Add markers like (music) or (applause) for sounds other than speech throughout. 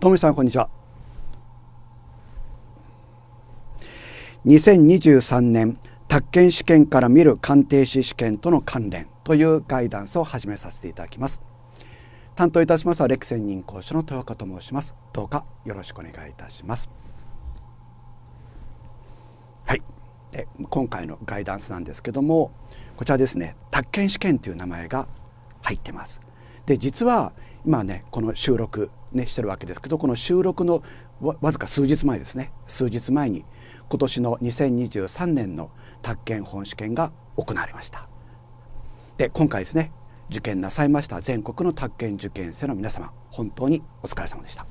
トミさんこんにちは2023年宅建試験から見る鑑定士試験との関連というガイダンスを始めさせていただきます担当いたしますはレクセン任講師の豊岡と申しますどうかよろしくお願いいたしますはいで今回のガイダンスなんですけどもこちらですね宅建試験という名前が入ってますで実は今ねこの収録ね、してるわけですけどこの収録のわずか数日前ですね数日前に今年の2023年の宅建本試験が行われましたで今回ですね受験なさいました全国の宅建受験生の皆様本当にお疲れ様でした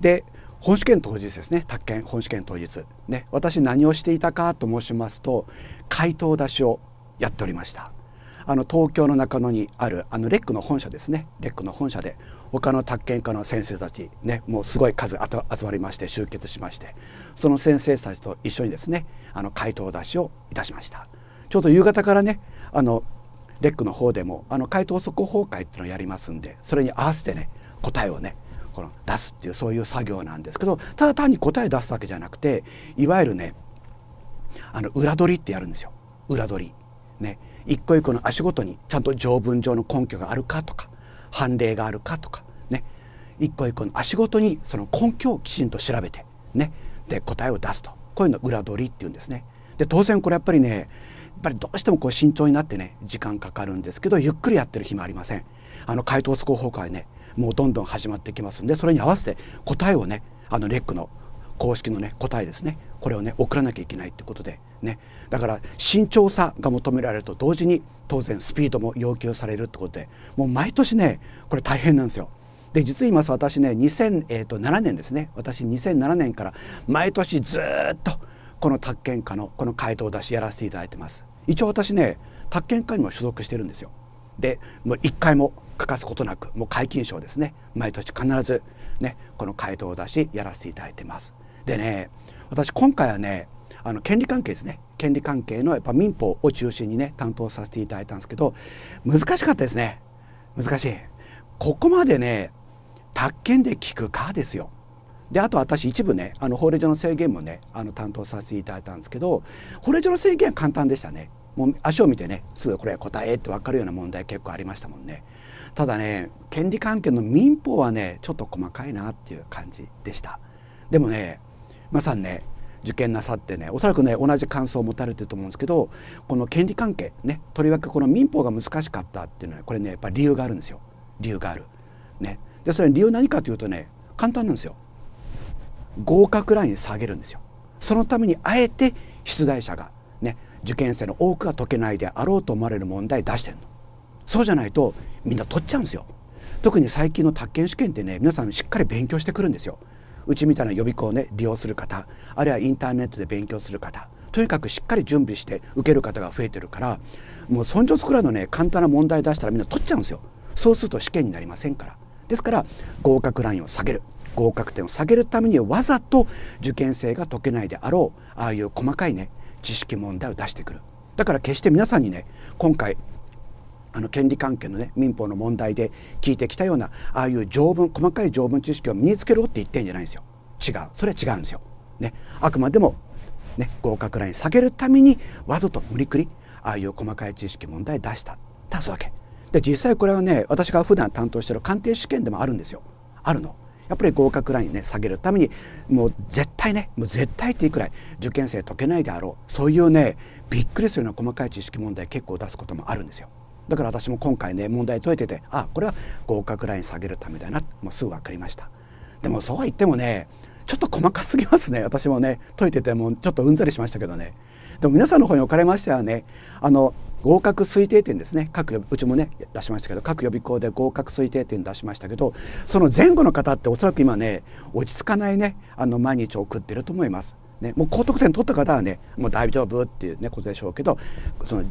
で本試験当日ですね宅建本試験当日ね私何をしていたかと申しますと回答出しをやっておりましたあの東京の中野にあるあのレックの本社ですねレックの本社で他の宅建科の先生たちねもうすごい数集まりまして集結しましてその先生たちと一緒にですねあの回答出しをいたしましたちょうど夕方からねあのレックの方でもあの回答速報会っていうのをやりますんでそれに合わせてね答えをねこの出すっていうそういう作業なんですけどただ単に答え出すわけじゃなくていわゆるねあの裏取りってやるんですよ裏取りね一個一個の足ごとにちゃんと条文上の根拠があるかとか判例があるかとかね一個一個の足ごとにその根拠をきちんと調べてねで答えを出すとこういうの裏取りっていうんですね。で当然これやっぱりねやっぱりどうしてもこう慎重になってね時間かかるんですけどゆっくりやってる日もありません。あの回答速報会ねもうどんどん始まってきますんでそれに合わせて答えをねあのレックの公式の、ね、答えですねこれを、ね、送らなきゃいけないってことで、ね、だから慎重さが求められると同時に当然スピードも要求されるってことでもう毎年ねこれ大変なんですよ。で実は今私ね2007年ですね私2007年から毎年ずっとこの宅建課のこの回答を出しやらせていただいてます一応私ね宅建課にも所属してるんですよでもう一回も欠かすことなくもう皆勤賞ですね毎年必ずねこの回答を出しやらせていただいてますでね私今回はねあの権利関係ですね権利関係のやっぱ民法を中心にね担当させていただいたんですけど難しかったですね難しいここまでね宅建で聞くかですよであと私一部ねあの法令上の制限もねあの担当させていただいたんですけど法令上の制限は簡単でしたねもう足を見てねすぐこれ答えって分かるような問題結構ありましたもんねただね権利関係の民法はねちょっと細かいなっていう感じでしたでもね皆さんね受験なさってねおそらくね同じ感想を持たれてると思うんですけどこの権利関係ねとりわけこの民法が難しかったっていうのはこれねやっぱり理由があるんですよ理由がある。ね、でそれ理由何かというとね簡単なんですよ。合格ライン下げるんですよ。そのためにあえて出題者がね受験生の多くが解けないであろうと思われる問題出してるの。そうじゃないとみんな取っちゃうんですよ。特に最近の宅建試験ってね皆さんしっかり勉強してくるんですよ。うちみたいな予備校をね利用する方あるいはインターネットで勉強する方とにかくしっかり準備して受ける方が増えてるからもう尊重つくらのね簡単な問題出したらみんな取っちゃうんですよそうすると試験になりませんからですから合格ラインを下げる合格点を下げるためにわざと受験生が解けないであろうああいう細かいね知識問題を出してくるだから決して皆さんにね今回あの権利関係のね民法の問題で聞いてきたようなああいう条文細かい条文知識を身につけろって言ってんじゃないんですよ違うそれは違うんですよ、ね、あくまでも、ね、合格ライン下げるためにわざと無理くりああいう細かい知識問題出した出すわけで実際これはね私が普段担当してる鑑定試験でもあるんですよあるのやっぱり合格ラインね下げるためにもう絶対ねもう絶対っていくらい受験生解けないであろうそういうねびっくりするような細かい知識問題結構出すこともあるんですよだから私も今回ね問題解いててあこれは合格ライン下げるためだなもうすぐ分かりましたでもそうは言ってもねちょっと細かすぎますね私もね解いててもちょっとうんざりしましたけどねでも皆さんの方におかれましてはねあの合格推定点ですね各うちもね出しましたけど各予備校で合格推定点出しましたけどその前後の方っておそらく今ね落ち着かないねあの毎日送ってると思います。ね、もう高得点取った方はねもう大丈夫っていうねことでしょうけどその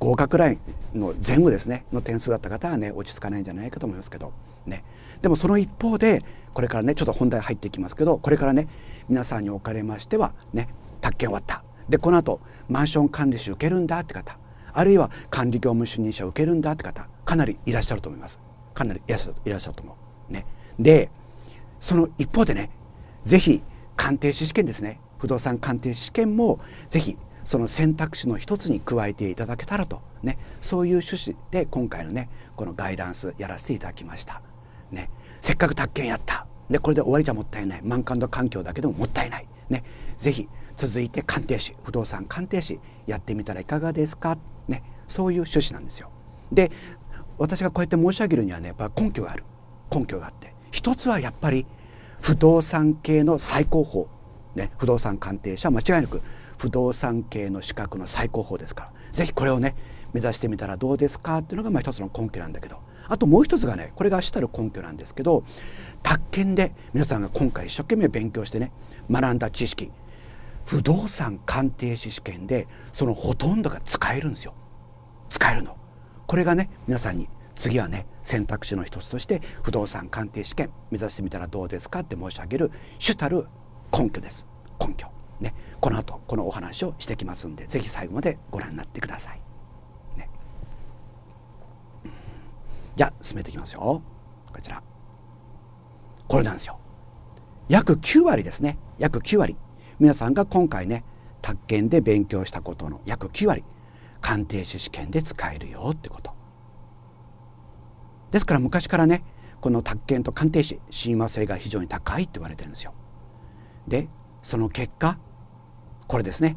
合格ラインの前後ですねの点数だった方はね落ち着かないんじゃないかと思いますけどねでもその一方でこれからねちょっと本題入っていきますけどこれからね皆さんにおかれましてはね宅建終わったでこの後マンション管理士受けるんだって方あるいは管理業務主任者受けるんだって方かなりいらっしゃると思いますかなりいらっしゃるいらっしゃると思うねでその一方でね是非鑑定士試験ですね不動産鑑定士試験も是非その選択肢の一つに加えていただけたらと、ね、そういう趣旨で今回のねこのガイダンスやらせていただきました。ね、せっかく宅建やったでこれで終わりじゃもったいない満館の環境だけでももったいない。ね、ぜひ続いて鑑定士不動産鑑定士やってみたらいかがですか、ね、そういう趣旨なんですよ。で私がこうやって申し上げるにはねやっぱ根拠がある根拠があって一つはやっぱり不動産系の最高峰、ね、不動産鑑定士は間違いなく不動産系の資格の最高峰ですから是非これをね目指してみたらどうですかっていうのがまあ一つの根拠なんだけどあともう一つがねこれが主たる根拠なんですけど宅建で皆さんが今回一生懸命勉強してね学んだ知識不動産鑑定士試験でそのほとんどが使えるんですよ使えるのこれがね皆さんに次はね選択肢の一つとして不動産鑑定試験目指してみたらどうですかって申し上げる主たる根拠です根拠ね、この後このお話をしてきますんで是非最後までご覧になってください。ね、じゃあ進めていきますよこちらこれなんですよ約9割ですね約9割皆さんが今回ね宅建で勉強したことの約9割鑑定士試験で使えるよってことですから昔からねこの宅建と鑑定士親和性が非常に高いって言われてるんですよでその結果これですね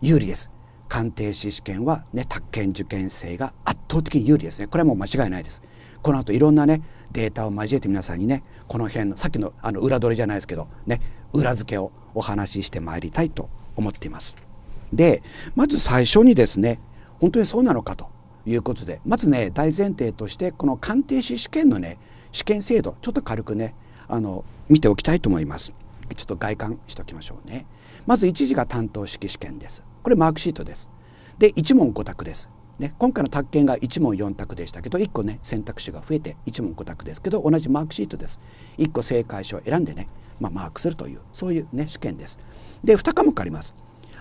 有利です鑑定士試験はね宅建受験生が圧倒的に有利ですねこれはもう間違いないですこの後いろんなねデータを交えて皆さんにねこの辺のさっきのあの裏取りじゃないですけどね裏付けをお話ししてまいりたいと思っていますでまず最初にですね本当にそうなのかということでまずね大前提としてこの鑑定士試験のね試験制度ちょっと軽くねあの見ておきたいと思いますちょっと外観しておきましょうねまず1次が担当式試験ですこれマークシートですで1問5択です、ね、今回の宅建が1問4択でしたけど1個ね選択肢が増えて1問5択ですけど同じマークシートです1個正解者を選んでね、まあ、マークするというそういうね試験ですで2科目あります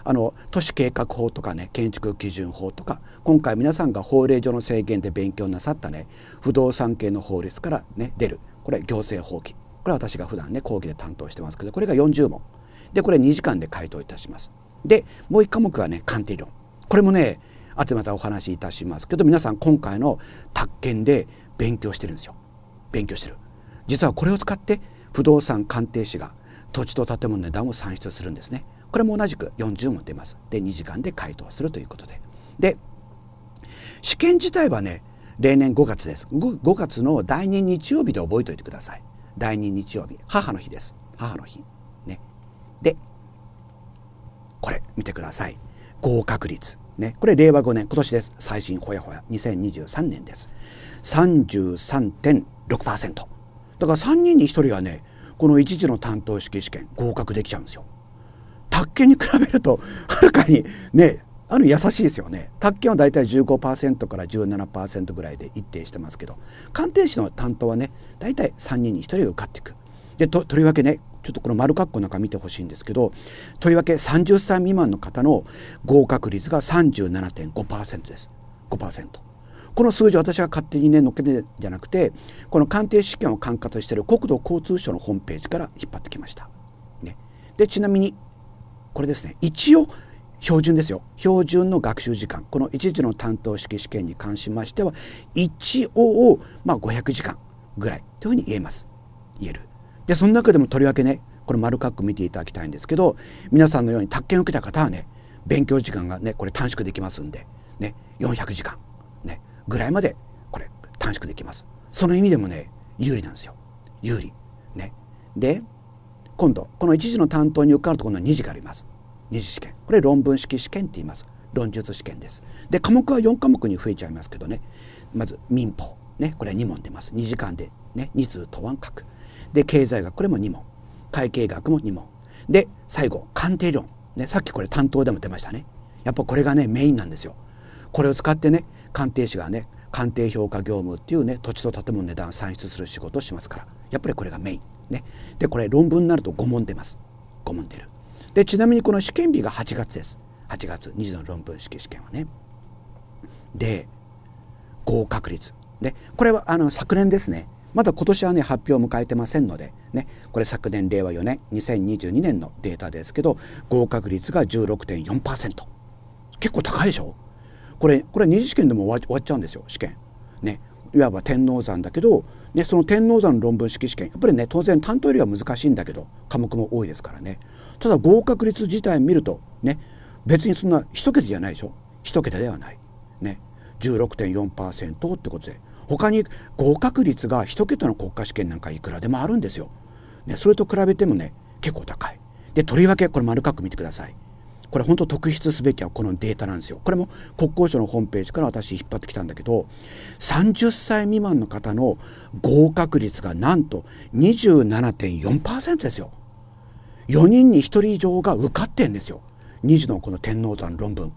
あの都市計画法とかね建築基準法とか今回皆さんが法令上の制限で勉強なさったね不動産系の法律からね出るこれ行政法規これは私が普段ね講義で担当してますけどこれが40問でこれ2時間で回答いたします。でもう1科目はね鑑定論これもね後でまたお話しいたしますけど皆さん今回の宅建で勉強してるんですよ勉強してる実はこれを使って不動産鑑定士が土地と建物の値段を算出するんですねこれも同じく40問出ますで2時間で回答するということでで試験自体はね例年5月です 5, 5月の第2日曜日で覚えておいてください第2日曜日母の日です母の日で、これ見てください。合格率。ね、これ令和5年、今年です。最新ほやほや、2023年です。33.6%。だから3人に1人がね、この一次の担当式試験合格できちゃうんですよ。卓研に比べると、はるかにね、あの優しいですよね。卓研はだいたい15%から17%ぐらいで一定してますけど、鑑定士の担当はね、だいたい3人に1人が受かっていく。でととりわけねちょっとこの丸括弧の中見てほしいんですけどとりわけ30歳未満の方の合格率が37.5%です5%この数字私は勝手にねのっけてじゃなくてこの鑑定試験を管轄している国土交通省のホームページから引っ張ってきました、ね、でちなみにこれですね一応標準ですよ標準の学習時間この一時の担当式試験に関しましては一応、まあ、500時間ぐらいというふうに言えます言えるでその中でもとりわけねこれ丸かっ見ていただきたいんですけど皆さんのように宅建を受けた方はね勉強時間がねこれ短縮できますんで、ね、400時間、ね、ぐらいまでこれ短縮できますその意味でもね有利なんですよ有利。ね、で今度この1次の担当に受かるところの2次があります2次試験これ論文式試験って言います論述試験ですで科目は4科目に増えちゃいますけどねまず民法ねこれ2問出ます2時間でね2通答案書くで経済学これも2問会計学も2問で最後鑑定論、ね、さっきこれ担当でも出ましたねやっぱこれがねメインなんですよ。これを使ってね鑑定士がね鑑定評価業務っていうね土地と建物の値段算出する仕事をしますからやっぱりこれがメイン。ね、でこれ論文になると5問出ます。5問出る。でちなみにこの試験日が8月です。8月2次の論文式試験はね。で合格率。でこれはあの昨年ですねまだ今年はね発表を迎えてませんのでねこれ昨年令和4年2022年のデータですけど合格率が16.4%結構高いでしょこれこれ二次試験でも終わっちゃうんですよ試験ねいわば天王山だけど、ね、その天王山の論文式試験やっぱりね当然担当よりは難しいんだけど科目も多いですからねただ合格率自体見るとね別にそんな一桁じゃないでしょ一桁ではないね16.4%ってことで他に合格率が1桁の国家試験なんかいくらでもあるんですよ。ね、それと比べてもね結構高い。でとりわけこれ丸かく見てください。これ本当特筆すべきはこのデータなんですよ。これも国交省のホームページから私引っ張ってきたんだけど30歳未満の方の合格率がなんと27.4%ですよ。4人に1人以上が受かってんですよ。2次のこの天王山論文。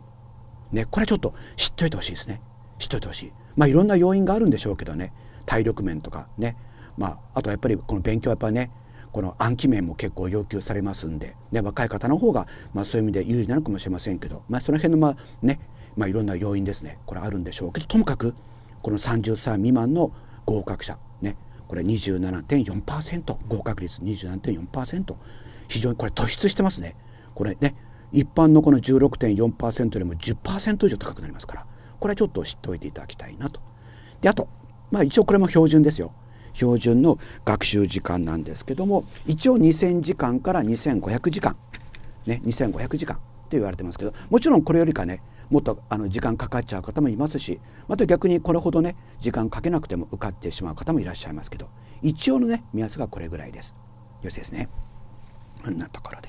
ね、これちょっと知っといてほしいですね。知っといてほしい。まあいろんな要因があるんでしょうけどね体力面とかね、まあ、あとやっぱりこの勉強はやっぱねこの暗記面も結構要求されますんで、ね、若い方の方が、まあ、そういう意味で有利なのかもしれませんけど、まあ、その辺のまあね、まあ、いろんな要因ですねこれあるんでしょうけどともかくこの30歳未満の合格者ねこれ27.4%合格率27.4%非常にこれ突出してますねこれね一般のこの16.4%よりも10%以上高くなりますからこれはちょっと知っておいていただきたいなと。であと、まあ、一応これも標準ですよ。標準の学習時間なんですけども一応2,000時間から2,500時間、ね、2,500時間って言われてますけどもちろんこれよりかねもっとあの時間かかっちゃう方もいますしまた逆にこれほどね時間かけなくても受かってしまう方もいらっしゃいますけど一応のね目安がこれぐらいです。よしですね。こんなところで。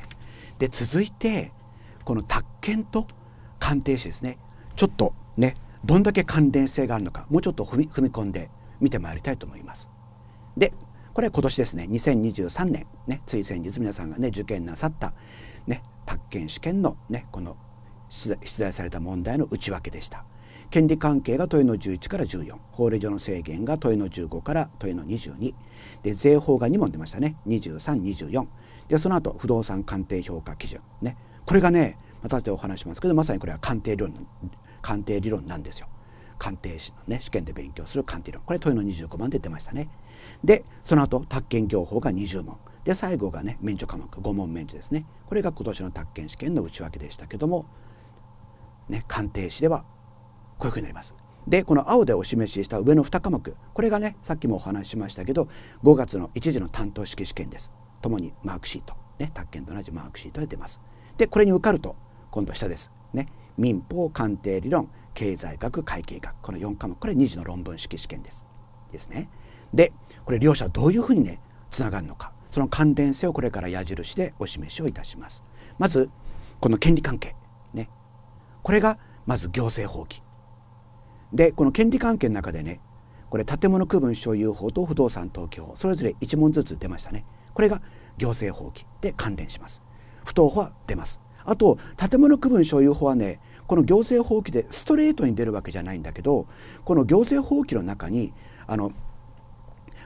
で続いてこの宅検と鑑定士ですねちょっとねどんだけ関連性があるのかもうちょっと踏み込んで見てまいりたいと思います。でこれ今年ですね2023年ねつい先日皆さんがね受験なさった、ね、宅建試験のねこの出題された問題の内訳でした。権利関係が問いの11から14法令上の制限が問いの15から問いの22で税法が2問出ましたね2324でその後不動産鑑定評価基準ねこれがねまた後でお話しますけどまさにこれは鑑定量鑑定理論なんですよ。鑑定士のね試験で勉強する鑑定論これ問いの25番で出ましたね。でその後宅建業法が20問で最後がね免除科目5問免除ですねこれが今年の宅建試験の内訳でしたけども、ね、鑑定士ではこういうふうになります。でこの青でお示しした上の2科目これがねさっきもお話ししましたけど5月の1時の担当式試験です。共にマークシート、ね、宅建と同じマークシートで出ます。でこれに受かると今度下です。ね、民法鑑定理論経済学会計学この4科目これ2次の論文式試験です。ですね。でこれ両者どういうふうにねつながるのかその関連性をこれから矢印でお示しをいたします。まずこの権利関係ねこれがまず行政法規でこの権利関係の中でねこれ建物区分所有法と不動産登記法それぞれ1問ずつ出ましたねこれが行政法規で関連します不当法は出ますあと建物区分所有法はねこの行政法規でストレートに出るわけじゃないんだけどこの行政法規の中にあの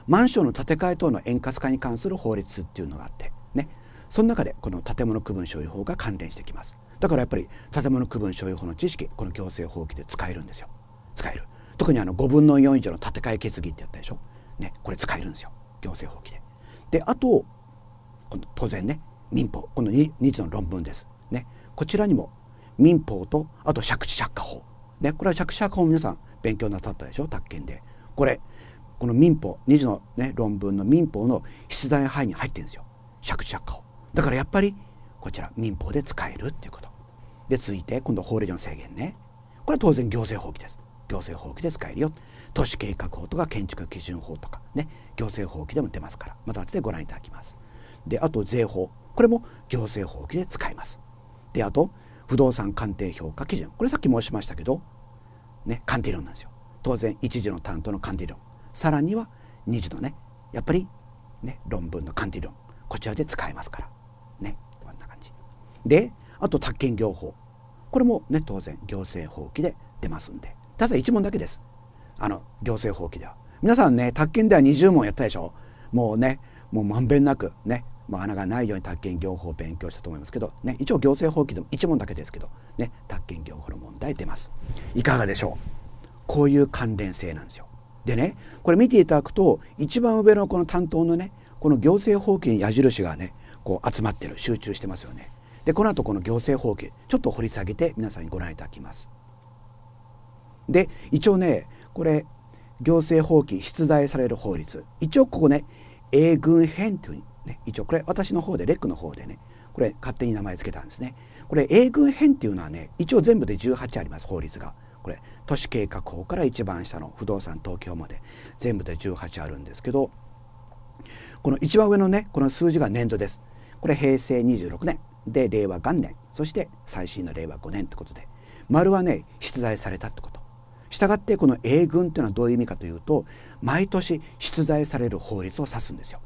マンションの建て替え等の円滑化に関する法律っていうのがあってねその中でこの建物区分所有法が関連してきますだからやっぱり建物区分所有法の知識この行政法規で使えるんですよ使える特にあの5分の4以上の建て替え決議ってやったでしょねこれ使えるんですよ行政法規でであと当然ね民法この2つの論文ですねこちらにも民法とあと借地借家法、ね、これは借地借家法皆さん勉強なさったでしょ宅建でこれこの民法2次の、ね、論文の民法の出題範囲に入ってるんですよ借地借家法だからやっぱりこちら民法で使えるっていうことで続いて今度法令上の制限ねこれは当然行政法規です行政法規で使えるよ都市計画法とか建築基準法とかね行政法規でも出ますからまた後でご覧いただきますであと税法これも行政法規で使いますであと不動産鑑定評価基準これさっき申しましたけど、ね、鑑定論なんですよ当然一次の担当の鑑定論さらには二次のねやっぱり、ね、論文の鑑定論こちらで使えますからねこんな感じであと宅建業法これもね当然行政法規で出ますんでただ1問だけですあの行政法規では皆さんね宅建では20問やったでしょもうねもうまんべんなくねまあ、穴がないように宅建業法を勉強したと思いますけど、ね、一応行政法規でも1問だけですけど、ね、宅建業法の問題出ます。いかがでしょうこういう関連性なんですよ。でねこれ見ていただくと一番上のこの担当のねこの行政法規に矢印がねこう集まってる集中してますよね。でこの後この行政法規ちょっと掘り下げて皆さんにご覧いただきます。で一応ねこれ行政法規出題される法律一応ここね英軍編というね、一応これ私の方でレックの方でねこれ勝手に名前付けたんですねこれ英軍編っていうのはね一応全部で18あります法律がこれ都市計画法から一番下の不動産東京まで全部で18あるんですけどこの一番上のねこの数字が年度ですこれ平成26年で令和元年そして最新の令和5年ってことで丸はね出題されたってことしたがってこの英軍っていうのはどういう意味かというと毎年出題される法律を指すんですよ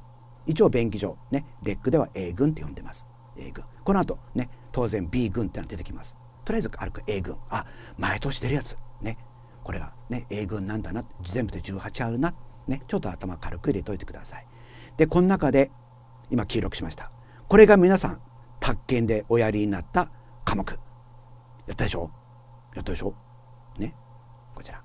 一応便宜上ねデックでは A 軍って呼んでます A 軍この後ね当然 B 軍ってのが出てきますとりあえず歩く A 軍あ毎年出るやつねこれがね A 軍なんだな全部で18あるなねちょっと頭軽く入れといてくださいでこの中で今記録しましたこれが皆さん宅建でおやりになった科目やったでしょやったでしょねこちら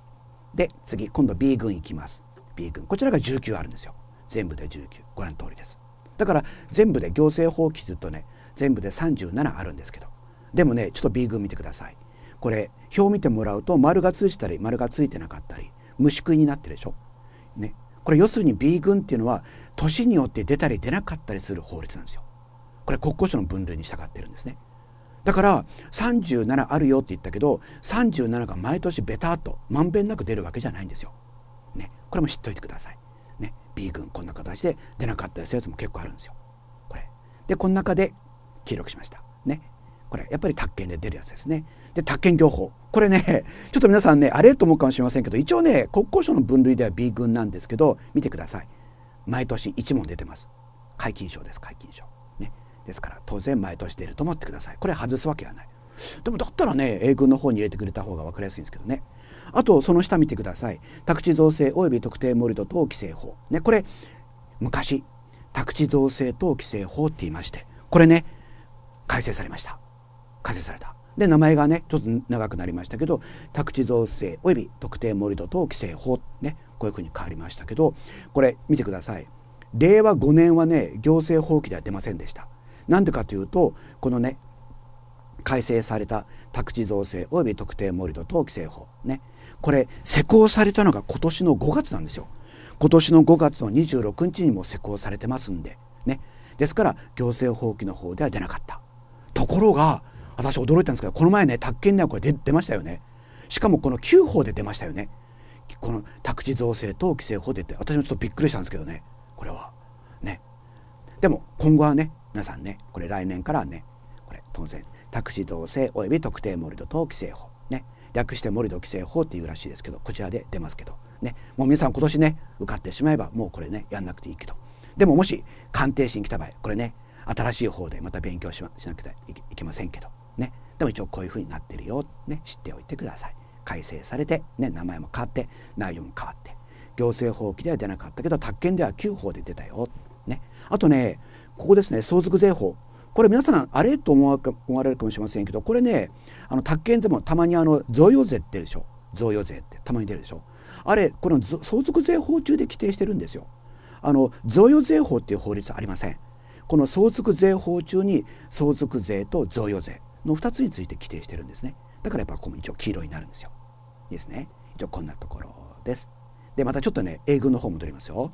で次今度 B 群いきます B 群こちらが19あるんですよ全部で19ご覧の通りですだから全部で行政法規というとね全部で37あるんですけどでもねちょっと B 群見てくださいこれ表を見てもらうと丸が通じたり丸がついてなかったり虫食いになってるでしょねこれ要するに B 群っていうのは年によって出たり出なかったりする法律なんですよこれ国交省の分類に従ってるんですねだから37あるよって言ったけど37が毎年ベタっとまんべんなく出るわけじゃないんですよ。ね、これも知っておいてください。B 群こんな形で出なかったやつも結構あるんですよ。これでこの中で記録しました。ねこれやっぱり宅建で出るやつですね。で宅建業法これね (laughs) ちょっと皆さんねあれと思うかもしれませんけど一応ね国交省の分類では B 群なんですけど見てください毎年1問出てます皆勤賞です皆勤賞ねですから当然毎年出ると思ってくださいこれ外すわけがないでもだったらね A 群の方に入れてくれた方が分かりやすいんですけどねあとその下見てください宅地造成及び特定盛土等規制法、ね、これ昔宅地造成等規制法って言いましてこれね改正されました改正されたで名前がねちょっと長くなりましたけど宅地造成及び特定盛土等規制法ねこういうふうに変わりましたけどこれ見てください令和5年はね行政法規では出ませんでしたなんでかというとこのね改正された宅地造成及び特定盛土等規制法ねこれ施行されたのが今年の5月なんですよ。今年の5月の26日にも施行されてますんでねですから行政法規の方では出なかったところが私驚いたんですけどこの前ね宅建ではこれ出ましたよねしかもこの9法で出ましたよねこの宅地造成等規制法でって私もちょっとびっくりしたんですけどねこれはねでも今後はね皆さんねこれ来年からねこれ当然宅地造成及び特定盛土等規制法略して森土規制法っていうらしいですけどこちらで出ますけどねもう皆さん今年ね受かってしまえばもうこれねやんなくていいけどでももし鑑定士に来た場合これね新しい方でまた勉強し,、ま、しなくてはいけませんけどねでも一応こういうふうになってるよ、ね、知っておいてください改正されて、ね、名前も変わって内容も変わって行政法規では出なかったけど宅建では旧法で出たよ、ね、あとねここですね相続税法これ皆さんあれと思われるかもしれませんけどこれねあの宅建でもたまにあの贈与税ってでしょ贈与税ってたまに出るでしょあれこの相続税法中で規定してるんですよ。あの贈与税法っていう法律ありません。この相続税法中に相続税と贈与税の2つについて規定してるんですね。だからやっぱここも一応黄色になるんですよ。いいですね。一応こんなところです。でまたちょっとね英軍の方戻りますよ。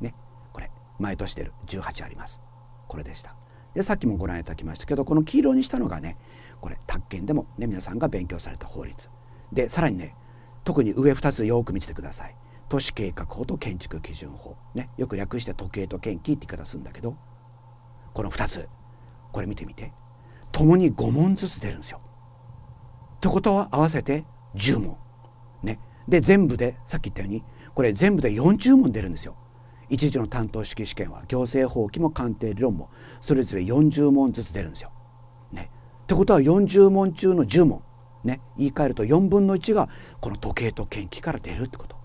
ねこれ毎年出る18あります。これでした。でさっきもご覧いただきましたけどこの黄色にしたのがねこれ宅建でもね皆さんが勉強された法律でさらにね特に上2つよく見ててください都市計画法と建築基準法ねよく略して時計と建機って言い方するんだけどこの2つこれ見てみて共に5問ずつ出るんですよ。ってことは合わせて10問。ね、で全部でさっき言ったようにこれ全部で40問出るんですよ。一時の担当式試験は行政法規も鑑定理論もそれぞれ40問ずつ出るんですよ。ね、ってことは40問中の10問、ね、言い換えると4分の1がこの時計と研究から出るってこと。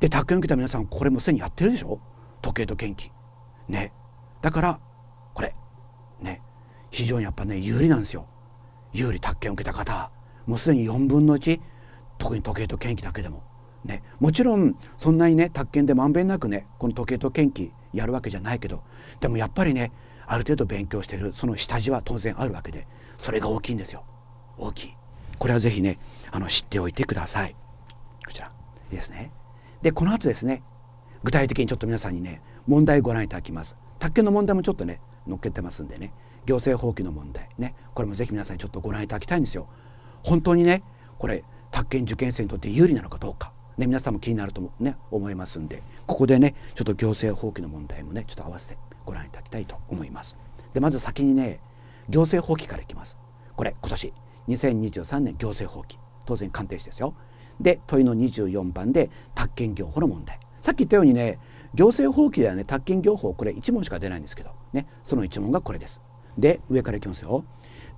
で宅建受けた皆さんこれもすでにやってるでしょ時計と研究。ね、だからこれ、ね、非常にやっぱね有利なんですよ。有利宅建を受けた方もうすでに4分の1特に時計と研究だけでもね、もちろんそんなにね宅建でまんべんなくねこの時計と研機やるわけじゃないけどでもやっぱりねある程度勉強してるその下地は当然あるわけでそれが大きいんですよ大きいこれは是非ねあの知っておいてくださいこちらいいですねでこの後ですね具体的にちょっと皆さんにね問題ご覧いただきます宅建の問題もちょっとね載っけてますんでね行政放棄の問題ねこれも是非皆さんにちょっとご覧いただきたいんですよ本当にねこれ宅建受験生にとって有利なのかどうかね、皆さんも気になるとも、ね、思いますんでここでねちょっと行政放棄の問題もねちょっと合わせてご覧いただきたいと思います。でまず先にね行政放棄からいきます。これ今年2023年行政放棄当然鑑定士ですよ。で問いの24番で宅建業法の問題。さっき言ったようにね行政放棄ではね宅建業法これ1問しか出ないんですけどねその1問がこれです。で上からいきますよ。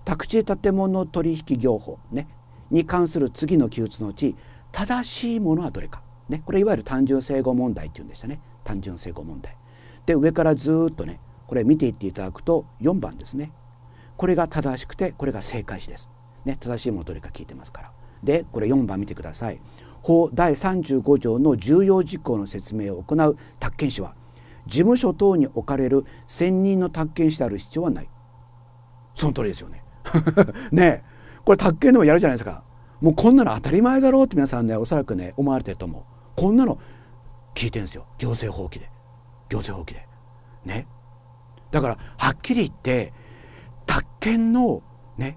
宅地建物取引業法ねに関する次の記述のうち正しいものはどれか、ね、これいわゆる単純整合問題っていうんでしたね単純整合問題。で上からずっとねこれ見ていっていただくと4番ですねこれが正しくてこれが正解詞です。ね、正しいものどれか聞いてますから。でこれ4番見てください。法第35条の重要事項の説明を行う宅建士は事務所等に置かれる専任の宅建士である必要はない。その通りですよね。(laughs) ねこれ宅建でもやるじゃないですか。もうこんなの当たり前だろうって皆さんねおそらくね思われてると思うこんなの聞いてるんですよ行政放棄で行政放棄でねだからはっきり言って宅建のね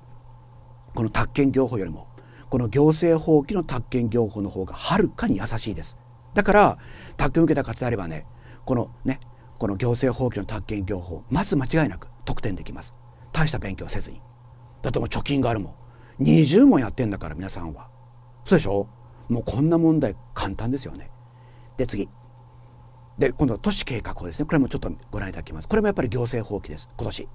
この宅建業法よりもこの行政放棄の宅建業法の方がはるかに優しいですだから宅建を受けた方であればねこのねこの行政放棄の宅建業法まず間違いなく得点できます大した勉強せずにだってもう貯金があるもん20問やってんだから皆さんはそうでしょもうこんな問題簡単ですよねで次で今度は都市計画法ですねこれもちょっとご覧いただきますこれもやっぱり行政法規です今年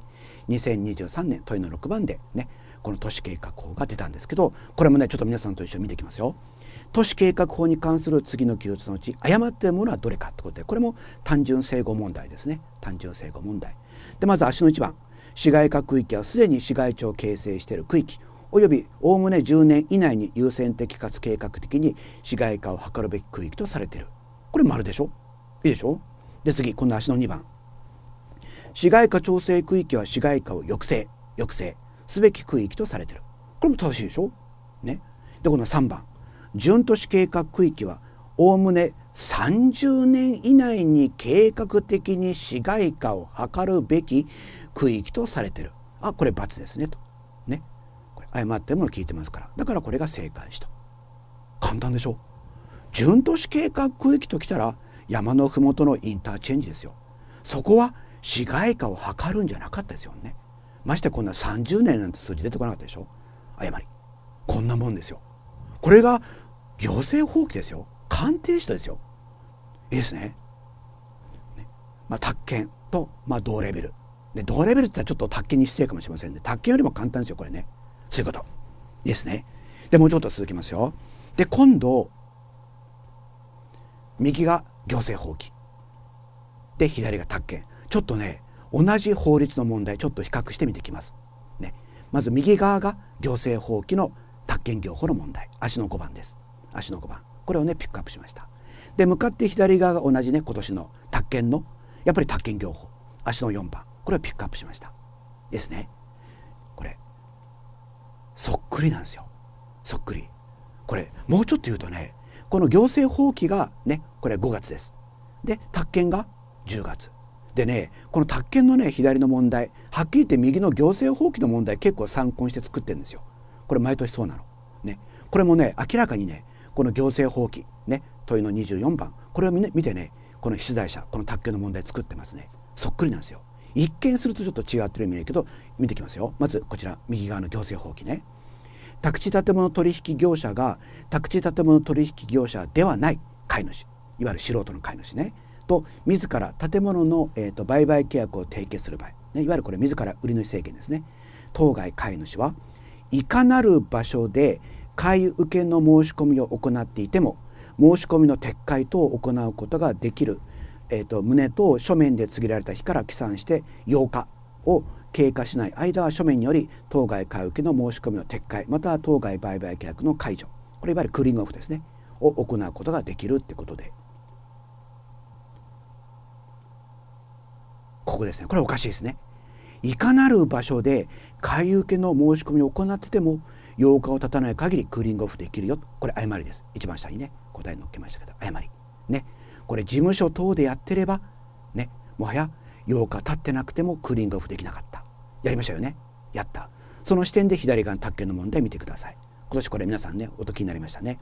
2023年問いの6番でねこの都市計画法が出たんですけどこれもねちょっと皆さんと一緒に見ていきますよ都市計画法に関する次の記述のうち誤っているものはどれかってことでこれも単純整合問題ですね単純整合問題でまず足の1番市街化区域はすでに市街地を形成している区域およびおおむね10年以内に優先的かつ計画的に市街化を図るべき区域とされているこれ丸でしょいいでしょで次この足の2番市街化調整区域は市街化を抑制抑制すべき区域とされているこれも正しいでしょねでこの3番準都市計画区域はおおむね30年以内に計画的に市街化を図るべき区域とされているあこれ×ですねと誤っても聞いてますからだからこれが正解した簡単でしょ準都市計画区域ときたら山の麓のインターチェンジですよそこは市街化を図るんじゃなかったですよねましてこんな30年なんて数字出てこなかったでしょ誤りこんなもんですよこれが行政放棄ですよ鑑定士ですよいいですねね、まあ、宅建と、まあ、同レベルで同レベルって言ったらちょっと宅建に失礼かもしれませんね宅建よりも簡単ですよこれねそういうことですね。でもうちょっと続きますよ。で今度右が行政法規で左が宅建ちょっとね同じ法律の問題ちょっと比較してみてきます。ね、まず右側が行政法規の宅建業法の問題足の5番です足の5番これをねピックアップしました。で向かって左側が同じね今年の宅建のやっぱり宅建業法足の4番これをピックアップしました。ですね。そっくりなんですよそっくりこれもうちょっと言うとねこの行政法規がねこれ5月ですで宅建が10月でねこの宅建のね左の問題はっきり言って右の行政法規の問題結構参考にして作ってるんですよこれ毎年そうなのねこれもね明らかにねこの行政法規ね問いの24番これを見てねこの取材者この宅建の問題作ってますねそっくりなんですよ一見するとちょっと違ってるように見えるけど見てきますよまずこちら右側の行政法規ね宅地建物取引業者が宅地建物取引業者ではない買い主いわゆる素人の買い主ねと自ら建物の、えーと、と売買契約を締結する場合、ね、いわゆるこれ自ら売り主制限ですね当該買い主はいかなる場所で買い受けの申し込みを行っていても申し込みの撤回等を行うことができるえーと、胸旨と書面で告げられた日から起算して8日を経過しない間は書面により当該買い受けの申し込みの撤回または当該売買契約の解除これいわゆるクーリングオフですねを行うことができるってことでここですねこれおかしいですね。いかなる場所で買い受けの申し込みを行ってても8日を経たない限りクーリングオフできるよこれ誤りです一番下にね答えに載っけましたけど誤りね。これ事務所等でやってればねもはや8日経ってなくてもクーリングオフできなかったやりましたよねやったその視点で左側の宅建の問題見てください今年これ皆さんねおときになりましたね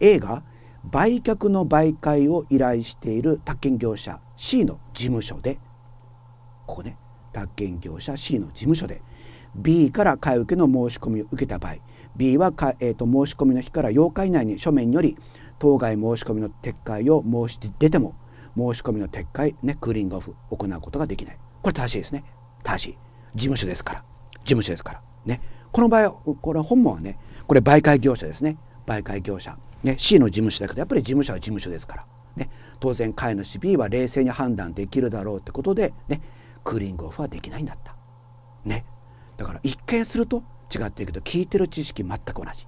A が売却の媒介を依頼している宅建業者 C の事務所でここね宅建業者 C の事務所で B から買い受けの申し込みを受けた場合 B は、えーと申し込みの日から8日以内に書面により当該申し込みの撤回を申し出ても申し込みの撤回、ね、クーリングオフ行うことができないこれ正しいですね正しい事務所ですから事務所ですからねこの場合これ本文はねこれ媒介業者ですね媒介業者、ね、C の事務所だけどやっぱり事務所は事務所ですから、ね、当然飼い主 B は冷静に判断できるだろうってことで、ね、クーリングオフはできないんだった、ね、だから一見すると違っているけど聞いてる知識全く同じ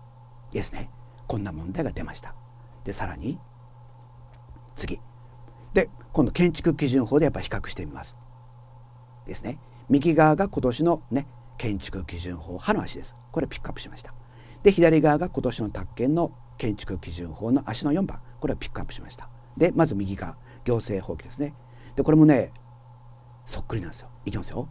ですねこんな問題が出ました。でさらに次で今度建築基準法でやっぱ比較してみますですね右側が今年のね建築基準法歯の足ですこれピックアップしましたで左側が今年の宅建の建築基準法の足の4番これはピックアップしましたでまず右側行政法規ですねでこれもねそっくりなんですよいきますよ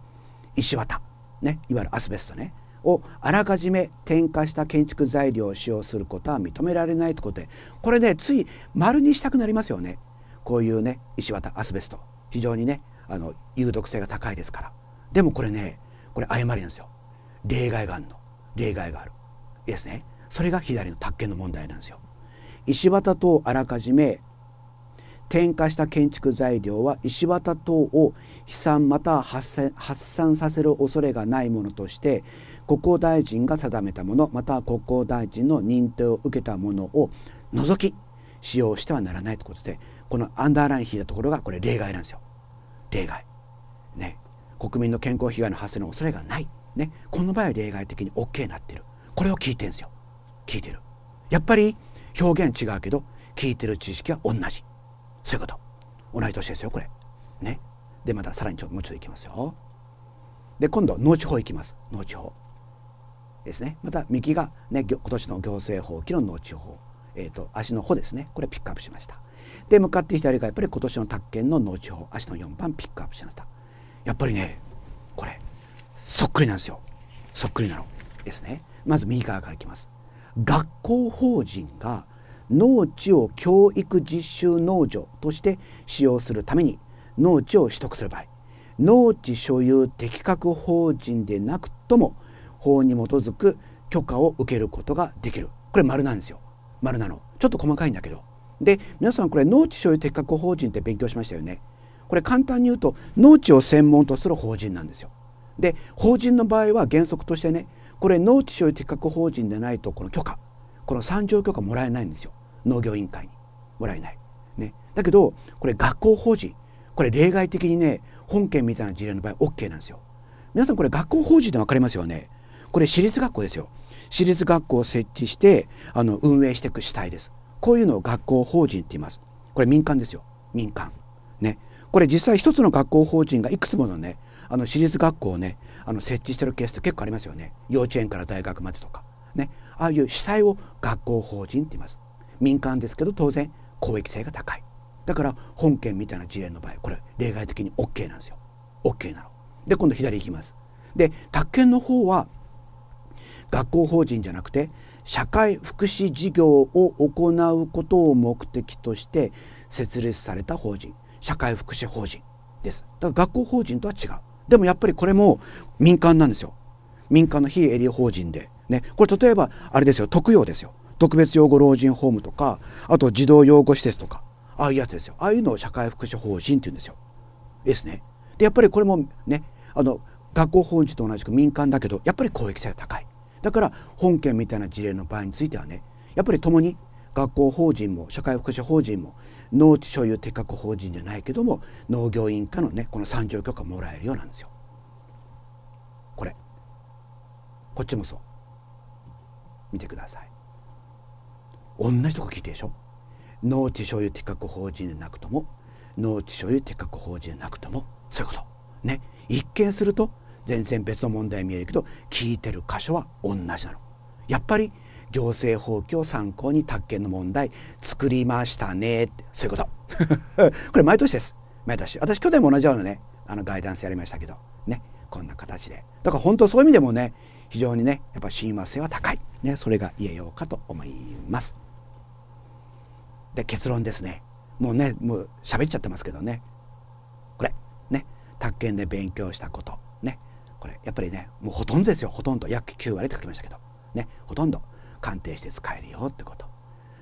石綿ねいわゆるアスベストねをあらかじめ添加した建築材料を使用することは認められないということでこれねつい丸にしたくなりますよねこういうね石綿アスベスト非常にねあの有毒性が高いですからでもこれねこれ誤りなんですよ例外があるの例外があるいいですねそれが左の宅建の問題なんですよ石綿とあらかじめ添加した建築材料は石綿等を飛散または発散させる恐れがないものとして国交大臣が定めたものまたは国交大臣の認定を受けたものを除き使用してはならないということでこのアンダーライン引いたところがこれ例外なんですよ例外ね国民の健康被害の発生の恐れがないねこの場合は例外的に OK になってるこれを聞いてるんですよ聞いてるやっぱり表現違うけど聞いてる知識は同じそういうこと同じ年ですよこれねでまたさらにちょもうちょっといきますよで今度農地法いきます農地法ですねまた右が、ね、今年の行政法規の農地法、えーと、足の穂ですねこれピックアップしましたで向かって左がやっぱり今年の宅建の農地法足の4番ピックアップしましたやっぱりねこれそっくりなんですよそっくりなのですねまず右側からいきます学校法人が農地を教育実習農場として使用するために農地を取得する場合農地所有適格法人でなくとも法に基づく許可を受けることができるこれ丸なんですよ丸なのちょっと細かいんだけどで皆さんこれ農地所有適格法人って勉強しましたよねこれ簡単に言うと農地を専門とする法人なんですよで法人の場合は原則としてねこれ農地所有適格法人でないとこの許可この参上許可もらえないんですよ農業委員会にもらえない、ね、だけどこれ学校法人これ例外的にね本件みたいな事例の場合 OK なんですよ皆さんこれ学校法人で分かりますよねこれ私立学校ですよ。私立学校を設置して、あの、運営していく主体です。こういうのを学校法人って言います。これ民間ですよ。民間。ね。これ実際一つの学校法人がいくつものね、あの、私立学校をね、あの、設置してるケースって結構ありますよね。幼稚園から大学までとか。ね。ああいう主体を学校法人って言います。民間ですけど当然公益性が高い。だから本件みたいな事例の場合、これ例外的に OK なんですよ。OK なの。で、今度左行きます。で、宅建の方は学校法人じゃなくて社会福祉事業を行うことを目的として設立された法人社会福祉法人ですだから学校法人とは違うでもやっぱりこれも民間なんですよ民間の非営利法人でねこれ例えばあれですよ特養ですよ特別養護老人ホームとかあと児童養護施設とかああいうやつですよああいうのを社会福祉法人って言うんですよですねでやっぱりこれもねあの学校法人と同じく民間だけどやっぱり公益性が高いだから本件みたいな事例の場合についてはねやっぱり共に学校法人も社会福祉法人も農地所有適格法人じゃないけども農業委員会のねこの産業許可もらえるようなんですよ。これこっちもそう見てください同じとこ聞いてでしょ農地所有適格法人でなくとも農地所有適格法人でなくともそういうことね一見すると全然別の問題見えるけど聞いてる箇所は同じなの。やっぱり行政法規を参考に宅建の問題作りましたねってそういうこと (laughs) これ毎年です毎年私去年も同じようなねあのガイダンスやりましたけどねこんな形でだから本当そういう意味でもね非常にねやっぱ親和性は高い、ね、それが言えようかと思いますで結論ですねもうねもう喋っちゃってますけどねこれね宅建で勉強したことこれやっぱりねもうほとんどですよほとんど約9割って書きましたけどねほとんど鑑定して使えるよってこと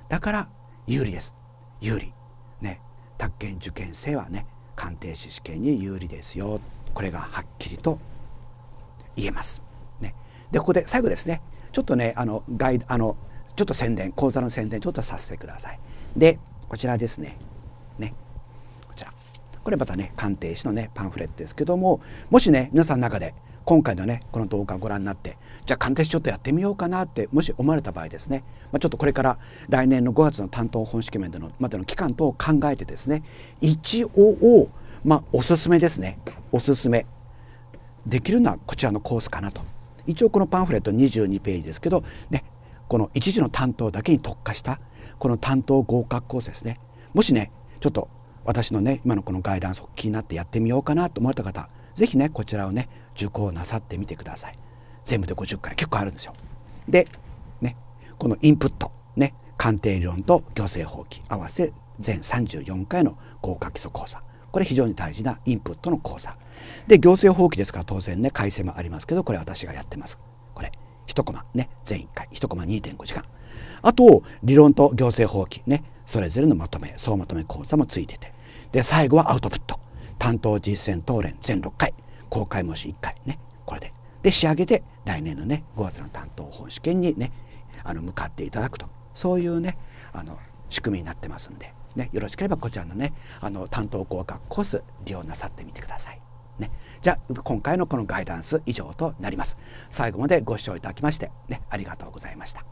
だから有利です有利ね宅建受験生はね鑑定士試験に有利ですよこれがはっきりと言えます、ね、でここで最後ですねちょっとねあのガイあのちょっと宣伝講座の宣伝ちょっとさせてくださいでこちらですねねこちらこれまたね鑑定士のねパンフレットですけどももしね皆さんの中で今回のねこの動画をご覧になってじゃあ鑑定士ちょっとやってみようかなってもし思われた場合ですね、まあ、ちょっとこれから来年の5月の担当本試験でのまでの期間等を考えてですね一応まあおすすめですねおすすめできるのはこちらのコースかなと一応このパンフレット22ページですけどねこの一時の担当だけに特化したこの担当合格コースですねもしねちょっと私のね今のこのガイダンスを気になってやってみようかなと思った方是非ねこちらをね受講なさってみてください全部で50回結構あるんですよでねこのインプットね鑑定理論と行政法規合わせ全34回の合格基礎講座これ非常に大事なインプットの講座で行政法規ですから当然ね改正もありますけどこれ私がやってますこれ1コマね全1回1コマ2.5時間あと理論と行政法規ねそれぞれのまとめ総まとめ講座もついててで最後はアウトプット担当実践当連全6回公開模試1回ねこれでで仕上げて来年のね5月の担当本試験にねあの向かっていただくとそういうねあの仕組みになってますんで、ね、よろしければこちらのねあの担当合格コース利用なさってみてください。ね、じゃあ今回のこのガイダンス以上となります。最後までご視聴いただきまして、ね、ありがとうございました。